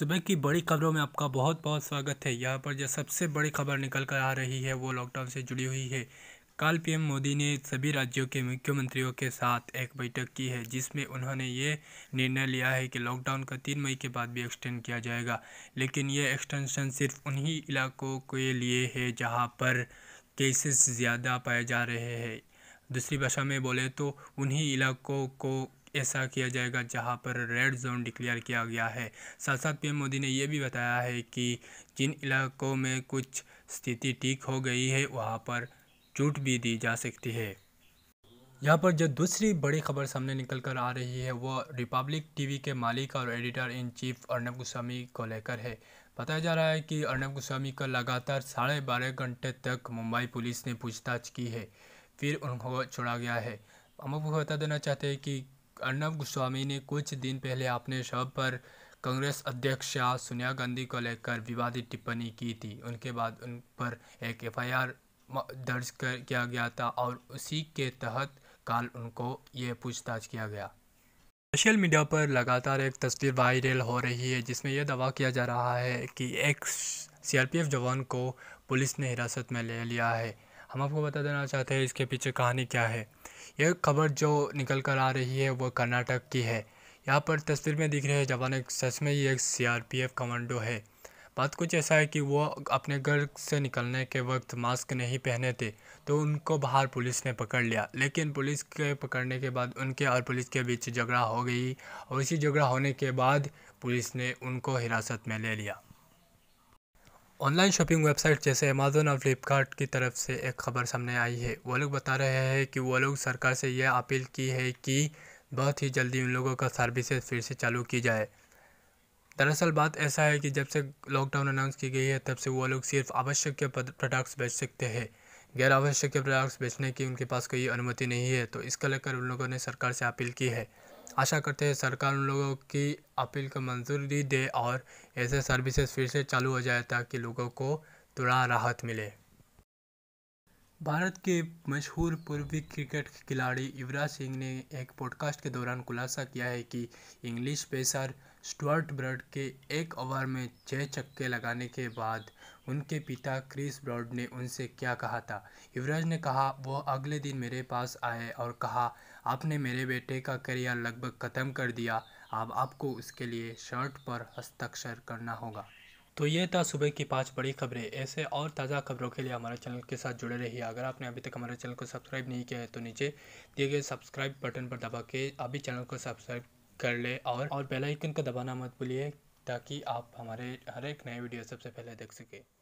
सुबह की बड़ी खबरों में आपका बहुत बहुत स्वागत है यहाँ पर जो सबसे बड़ी खबर निकल कर आ रही है वो लॉकडाउन से जुड़ी हुई है कल पीएम मोदी ने सभी राज्यों के मुख्यमंत्रियों के साथ एक बैठक की है जिसमें उन्होंने ये निर्णय लिया है कि लॉकडाउन का तीन मई के बाद भी एक्सटेंड किया जाएगा लेकिन ये एक्सटेंशन सिर्फ उन्हीं इलाकों के लिए है जहाँ पर केसेस ज़्यादा पाए जा रहे हैं दूसरी भाषा में बोले तो उन्हीं इलाकों को ऐसा किया जाएगा जहां पर रेड जोन डिक्लेयर किया गया है साथ साथ पीएम मोदी ने यह भी बताया है कि जिन इलाकों में कुछ स्थिति ठीक हो गई है वहां पर छूट भी दी जा सकती है यहाँ पर जो दूसरी बड़ी खबर सामने निकल कर आ रही है वो रिपब्लिक टीवी के मालिक और editor in chief Arnab Goswami को लेकर है बताया जा रहा है कि अर्नब गोस्वामी का लगातार साढ़े बारह घंटे तक मुंबई पुलिस ने पूछताछ की है फिर उनको छोड़ा गया है हम आपको बता देना चाहते हैं कि अर्नब गोस्वामी ने कुछ दिन पहले अपने शव पर कांग्रेस अध्यक्ष सोनिया गांधी को लेकर विवादित टिप्पणी की थी उनके बाद उन पर एक एफआईआर दर्ज कर किया गया था और उसी के तहत काल उनको ये पूछताछ किया गया सोशल मीडिया पर लगातार एक तस्वीर वायरल हो रही है जिसमें यह दावा किया जा रहा है कि एक सीआरपीएफ जवान को पुलिस ने हिरासत में ले लिया है हम आपको बता देना चाहते हैं इसके पीछे कहानी क्या है यह खबर जो निकल कर आ रही है वो कर्नाटक की है यहाँ पर तस्वीर में दिख रहे हैं जवान एक सच में ही एक सीआरपीएफ कमांडो है बात कुछ ऐसा है कि वो अपने घर से निकलने के वक्त मास्क नहीं पहने थे तो उनको बाहर पुलिस ने पकड़ लिया लेकिन पुलिस के पकड़ने के बाद उनके और पुलिस के बीच झगड़ा हो गई और इसी झगड़ा होने के बाद पुलिस ने उनको हिरासत में ले लिया ऑनलाइन शॉपिंग वेबसाइट जैसे अमेज़ोन और फ्लिपकार्ट की तरफ से एक खबर सामने आई है वो लोग बता रहे हैं कि वो लोग सरकार से यह अपील की है कि बहुत ही जल्दी उन लोगों का सर्विसेज फिर से चालू की जाए दरअसल बात ऐसा है कि जब से लॉकडाउन अनाउंस की गई है तब से वो लोग सिर्फ आवश्यक के प्रोडक्ट्स बेच सकते हैं गैर आवश्यक के प्रोडक्ट्स बेचने की उनके पास कोई अनुमति नहीं है तो इसका लेकर उन लोगों ने सरकार से अपील की है आशा करते हैं सरकार उन लोगों की अपील को मंजूरी दे और ऐसे सर्विसेज फिर से चालू हो जाए ताकि लोगों को थोड़ा राहत मिले भारत के मशहूर पूर्वी क्रिकेट खिलाड़ी युवराज सिंह ने एक पॉडकास्ट के दौरान खुलासा किया है कि इंग्लिश पेसर स्टुअर्ट ब्रॉड के एक ओवर में छः छक्के लगाने के बाद उनके पिता क्रिस ब्रॉड ने उनसे क्या कहा था युवराज ने कहा वो अगले दिन मेरे पास आए और कहा आपने मेरे बेटे का करियर लगभग ख़त्म कर दिया अब आपको उसके लिए शर्ट पर हस्ताक्षर करना होगा तो ये था सुबह की पांच बड़ी खबरें ऐसे और ताज़ा खबरों के लिए हमारे चैनल के साथ जुड़े रहिए अगर आपने अभी तक हमारे चैनल को सब्सक्राइब नहीं किया है तो नीचे दिए गए सब्सक्राइब बटन पर दबा के अभी चैनल को सब्सक्राइब कर ले और और बेल आइकन दबाना मत भूलिए ताकि आप हमारे हर एक नए वीडियो सबसे पहले देख सकें